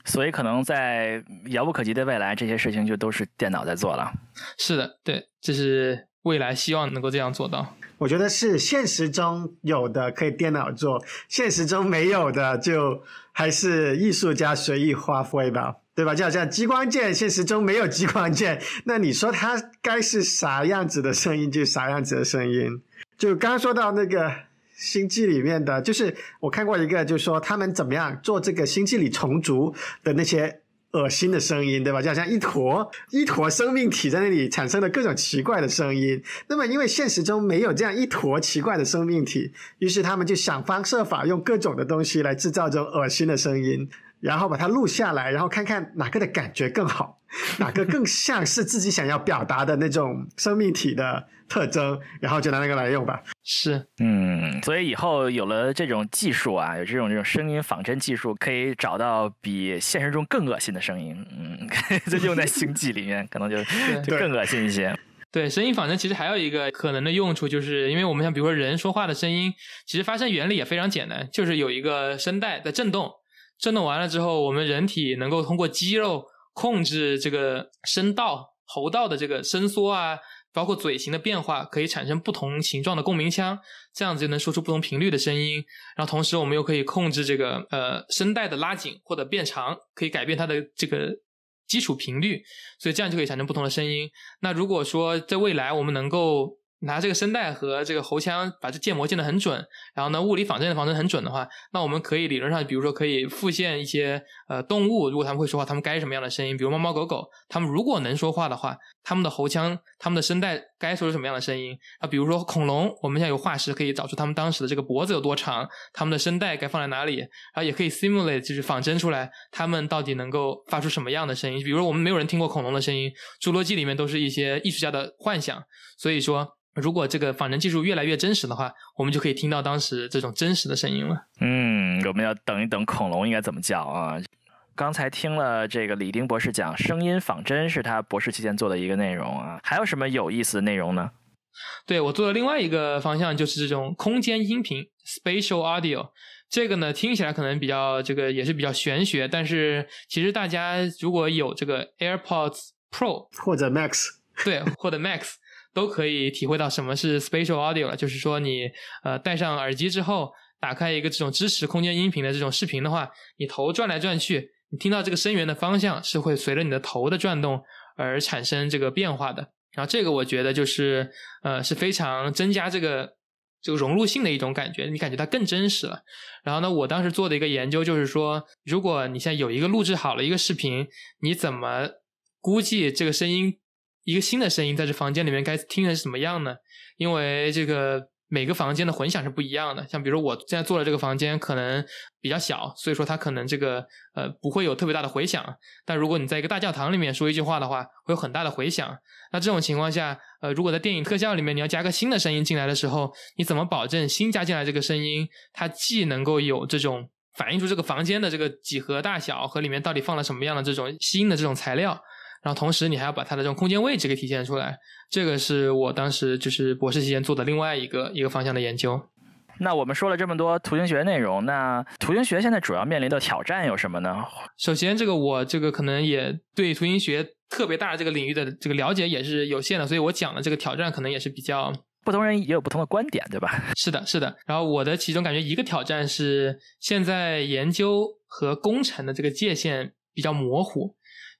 所以可能在遥不可及的未来，这些事情就都是电脑在做了。是的，对，这
是未来希望能够这样做到。
我觉得是现实中有的可以电脑做，现实中没有的就还是艺术家随意发挥吧，对吧？就好像激光剑，现实中没有激光剑，那你说它该是啥样子的声音就啥样子的声音。就刚刚说到那个星际里面的，就是我看过一个，就是说他们怎么样做这个星际里虫族的那些。恶心的声音，对吧？就好像一坨一坨生命体在那里产生的各种奇怪的声音。那么，因为现实中没有这样一坨奇怪的生命体，于是他们就想方设法用各种的东西来制造这种恶心的声音。然后把它录下来，然后看看哪个的感觉更好，[LAUGHS] 哪个更像是自己想要表达的那种生命体的特征，然后就拿那个来用吧。是，嗯，
所以以后有了这种技术啊，有这种这种声音仿真技术，可以找到比现实中更恶心的声音。嗯，这 [LAUGHS] 用在星际里面，可能就 [LAUGHS] 就更恶心一些。对，声
音仿真其实还有一个可能的用处，就是因为我们像比如说人说话的声音，其实发声原理也非常简单，就是有一个声带在震动。振动完了之后，我们人体能够通过肌肉控制这个声道、喉道的这个伸缩啊，包括嘴型的变化，可以产生不同形状的共鸣腔，这样子就能说出不同频率的声音。然后同时，我们又可以控制这个呃声带的拉紧或者变长，可以改变它的这个基础频率，所以这样就可以产生不同的声音。那如果说在未来我们能够拿这个声带和这个喉腔把这建模建得很准，然后呢物理仿真的仿真很准的话，那我们可以理论上比如说可以复现一些呃动物，如果他们会说话，他们该什么样的声音，比如猫猫狗狗，它们如果能说话的话，它们的喉腔、它们的声带该说出什么样的声音？啊，比如说恐龙，我们现在有化石可以找出它们当时的这个脖子有多长，它们的声带该放在哪里，然后也可以 simulate 就是仿真出来它们到底能够发出什么样的声音？比如说我们没有人听过恐龙的声音，侏罗纪里面都是一些艺术家的幻想，所以说。如果这个仿真技术越来越真实的话，我们就可以听到当时这种真实
的声音了。嗯，我们要等一等，恐龙应该怎么叫啊？刚才听了这个李丁博士讲，声音仿真是他博士期间做的一个内容啊。还有什么有意思的内容呢？
对我做的另外一个方向就是这种空间音频 （spatial audio），这个呢听起来可能比较这个也是比较玄学，但是其实大家如果有这个 AirPods Pro 或者 Max，对，或者 Max。都可以体会到什么是 spatial audio 了，就是说你呃戴上耳机之后，打开一个这种支持空间音频的这种视频的话，你头转来转去，你听到这个声源的方向是会随着你的头的转动而产生这个变化的。然后这个我觉得就是呃是非常增加这个这个融入性的一种感觉，你感觉它更真实了。然后呢，我当时做的一个研究就是说，如果你现在有一个录制好了一个视频，你怎么估计这个声音？一个新的声音在这房间里面该听的是什么样呢？因为这个每个房间的混响是不一样的。像比如我现在做的这个房间可能比较小，所以说它可能这个呃不会有特别大的回响。但如果你在一个大教堂里面说一句话的话，会有很大的回响。那这种情况下，呃，如果在电影特效里面你要加个新的声音进来的时候，你怎么保证新加进来这个声音它既能够有这种反映出这个房间的这个几何大小和里面到底放了什么样的这种新的这种材料？然后同时，你还要把它的这种空间位置给体现出来，这个是
我当时就是博士期间做的另外一个一个方向的研究。那我们说了这么多图形学内容，那图形学现在主要面临的挑战有什么呢？首先，这个我这
个可能也对图形学特别大的这个领域的这个了解也是有限的，所以我讲的这个挑战可能也是比较
不同人也有不同的观点，对吧？[LAUGHS] 是的，是的。
然后我的其中感觉一个挑战是现在研究和工程的这个界限比较模糊。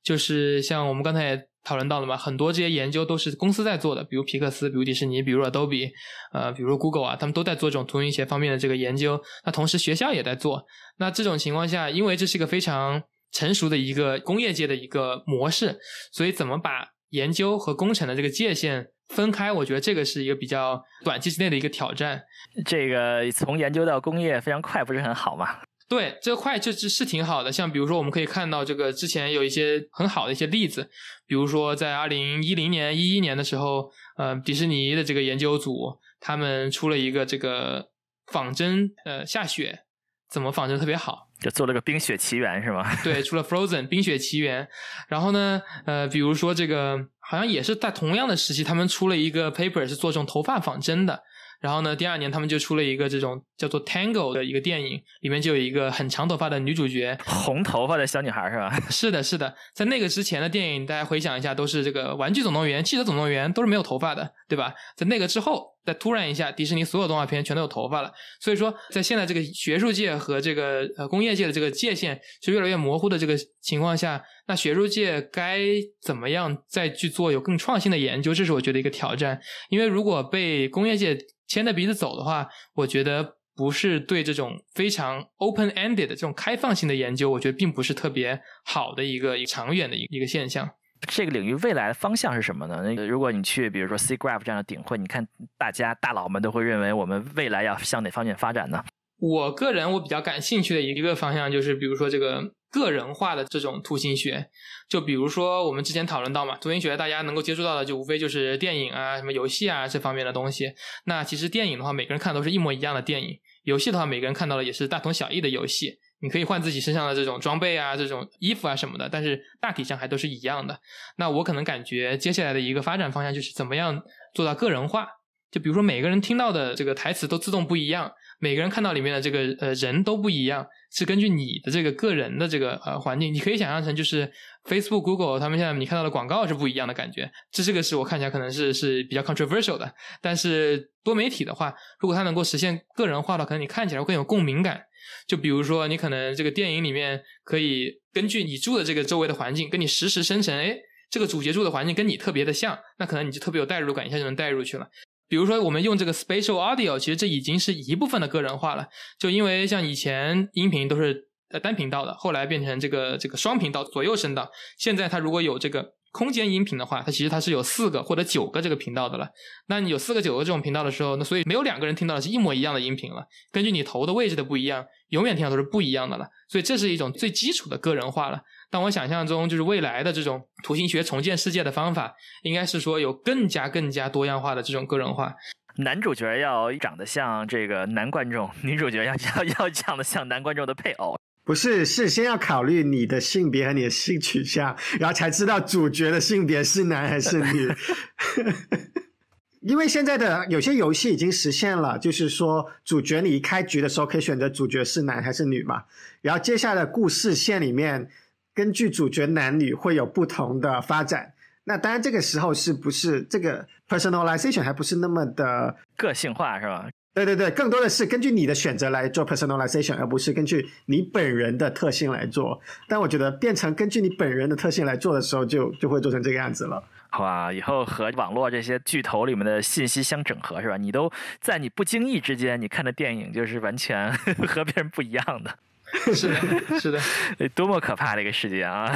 就是像我们刚才也讨论到了嘛，很多这些研究都是公司在做的，比如皮克斯，比如迪士尼，比如 Adobe，呃，比如 Google 啊，他们都在做这种图形学方面的这个研究。那同时学校也在做。那这种情况下，因为这是一个非常成熟的一个工业界的一个模式，所以怎么把研究和工程的这个界限分
开，我觉得这个是一个比较短期之内的一个挑战。这个从研究到工业非常快，不是很好吗？
对这个块就是是挺好的，像比如说我们可以看到这个之前有一些很好的一些例子，比如说在二零一零年、一一年的时候，呃，迪士尼的这个研究组他们出了一个这个仿真，呃，下雪
怎么仿真特别好，就做了个《冰雪奇缘》是吗？
对，[LAUGHS] 出了《Frozen 冰雪奇缘》，然后呢，呃，比如说这个好像也是在同样的时期，他们出了一个 paper 是做这种头发仿真的。然后呢？第二年他们就出了一个这种叫做《t a n g o 的一个电影，里面就有一个很长头发的女主角，红头发的小女孩，是吧？[LAUGHS] 是的，是的。在那个之前的电影，大家回想一下，都是这个《玩具总动员》《汽车总动员》，都是没有头发的，对吧？在那个之后，再突然一下，迪士尼所有动画片全都有头发了。所以说，在现在这个学术界和这个呃工业界的这个界限是越来越模糊的这个情况下，那学术界该怎么样再去做有更创新的研究？这是我觉得一个挑战，因为如果被工业界牵着鼻子走的话，我觉得不是对这种非常 open ended 的这种开放性的研究，我觉得并不是特别好的一个、长
远的一一个现象。这个领域未来的方向是什么呢？如果你去，比如说 C Graph 这样的顶会，你看大家大佬们都会认为我们未来要向哪方面发展呢？
我个人我比较感兴趣的一个方向就是，比如说这个。个人化的这种图形学，就比如说我们之前讨论到嘛，图形学大家能够接触到的就无非就是电影啊、什么游戏啊这方面的东西。那其实电影的话，每个人看都是一模一样的电影；游戏的话，每个人看到的也是大同小异的游戏。你可以换自己身上的这种装备啊、这种衣服啊什么的，但是大体上还都是一样的。那我可能感觉接下来的一个发展方向就是怎么样做到个人化。就比如说每个人听到的这个台词都自动不一样，每个人看到里面的这个呃人都不一样。是根据你的这个个人的这个呃环境，你可以想象成就是 Facebook、Google 他们现在你看到的广告是不一样的感觉。这这个是我看起来可能是是比较 controversial 的。但是多媒体的话，如果它能够实现个人化话，可能你看起来会更有共鸣感。就比如说，你可能这个电影里面可以根据你住的这个周围的环境，跟你实时生成，哎，这个主角住的环境跟你特别的像，那可能你就特别有代入感，一下就能代入去了。比如说，我们用这个 spatial audio，其实这已经是一部分的个人化了。就因为像以前音频都是呃单频道的，后来变成这个这个双频道左右声道，现在它如果有这个空间音频的话，它其实它是有四个或者九个这个频道的了。那你有四个、九个这种频道的时候，那所以没有两个人听到的是一模一样的音频了。根据你头的位置的不一样，永远听到都是不一样的了。所以这是一种最基础的个人化了。但我想象中就是未来的这种图形学重建世界的方法，应该是说有更加更加多
样化的这种个人化。男主角要长得像这个男观众，女主角要 [LAUGHS] 要要长得像男观众的配偶。
不是，是先要考虑你的性别和你的性取向，然后才知道主角的性别是男还是女。[LAUGHS] 因为现在的有些游戏已经实现了，就是说主角你一开局的时候可以选择主角是男还是女嘛，然后接下来故事线里面。根据主角男女会有不同的发展，那当然这个时候是不是这个 personalization 还不是那么的
个性化是吧？
对对对，更多的是根据你的选择来做 personalization，而不是根据你本人的特性来做。但我觉得变成根据你本人的特性来做的时候，就就会做成这个样子了。
好吧，以后和网络这些巨头里面的信息相整合是吧？你都在你不经意之间，你看的电影就是完全 [LAUGHS] 和别人不一样的。[LAUGHS] 是的，是的，[LAUGHS] 多么可怕的一个世界啊！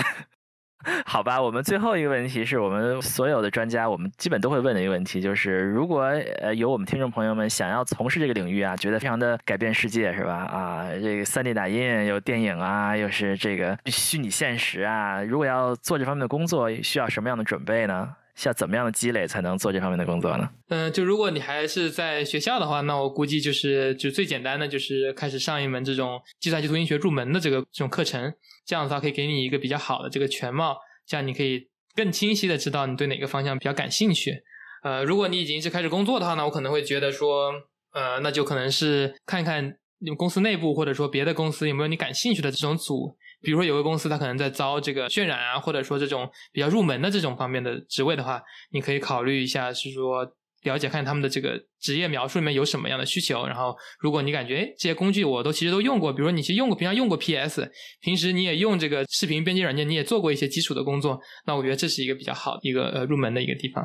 [LAUGHS] 好吧，我们最后一个问题是我们所有的专家，我们基本都会问的一个问题，就是如果呃有我们听众朋友们想要从事这个领域啊，觉得非常的改变世界是吧？啊，这个 3D 打印有电影啊，又是这个虚拟现实啊，如果要做这方面的工作，需要什么样的准备呢？要怎么样的积累才能做这方面的工作呢？
嗯，就如果你还是在学校的话，那我估计就是就最简单的，就是开始上一门这种计算机图形学入门的这个这种课程，这样子的话可以给你一个比较好的这个全貌，这样你可以更清晰的知道你对哪个方向比较感兴趣。呃，如果你已经是开始工作的话呢，我可能会觉得说，呃，那就可能是看看你们公司内部或者说别的公司有没有你感兴趣的这种组。比如说有个公司，它可能在招这个渲染啊，或者说这种比较入门的这种方面的职位的话，你可以考虑一下，是说了解看他们的这个职业描述里面有什么样的需求。然后，如果你感觉哎这些工具我都其实都用过，比如说你其实用过，平常用过 PS，平时你也用这个视频编辑软件，你也做过
一些基础的工作，那我觉得这是一个比较好的一个呃入门的一个地方。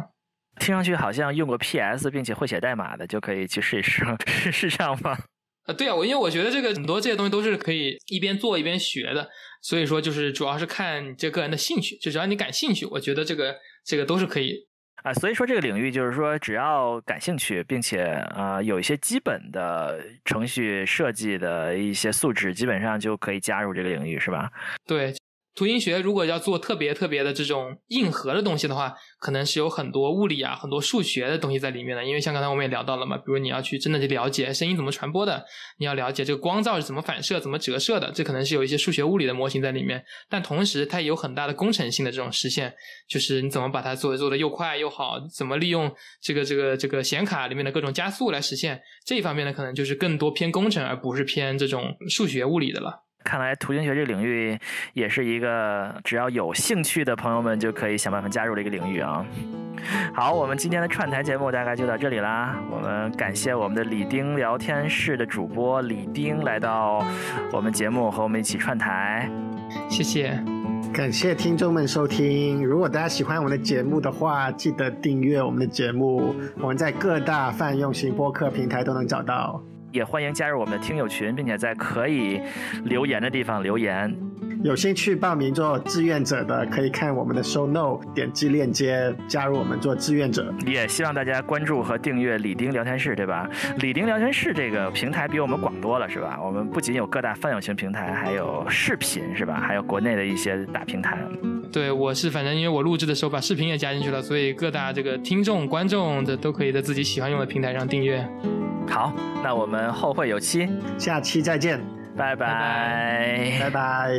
听上去好像用过 PS，并且会写代码的就可以去试一试，是是这样吗？
啊，对啊，我因为我觉得这个很多这些东西都是可以一边做一边学的，所以说就是主要是看这个人的兴趣，就只要你感兴趣，我觉得这个这个都是可以
啊。所以说这个领域就是说，只要感兴趣，并且啊有一些基本的程序设计的一些素质，基本上就可以加入这个领域，是吧？对。图形学如果要
做特别特别的这种硬核的东西的话，可能是有很多物理啊、很多数学的东西在里面的。因为像刚才我们也聊到了嘛，比如你要去真的去了解声音怎么传播的，你要了解这个光照是怎么反射、怎么折射的，这可能是有一些数学、物理的模型在里面。但同时，它也有很大的工程性的这种实现，就是你怎么把它做做的又快又好，怎么利用这个这个这个显卡里面的各种加速来实现这一方面呢？可能就是更多偏工程，而不是偏
这种数学、物理的了。看来图形学这个领域也是一个只要有兴趣的朋友们就可以想办法加入的一个领域啊。好，我们今天的串台节目大概就到这里啦。我们感谢我们的李丁聊天室的主播李丁来到我们节目和我们一起串台，
谢谢。感谢听众们收听。如果大家喜欢我们的节目的话，记得订阅我们的节目，我们在各大泛用型播客平台都能找到。
也欢迎加入我们的听友群，并且在可以留言的地方留言。
有兴趣报名做志愿者的，可以看我们的 show note，点击链接加入我们做志愿者。
也希望大家关注和订阅李丁聊天室，对吧？李丁聊天室这个平台比我们广多了，是吧？我们不仅有各大泛友型平台，还有视频，是吧？还有国内的一些大平台。
对，我是反正因为我录制的时候把视频也加进去了，所以各大这个听众、观众的都可以在自己喜欢用的平台上订阅。好，那我们。后会有期，下期再见，拜拜，拜拜。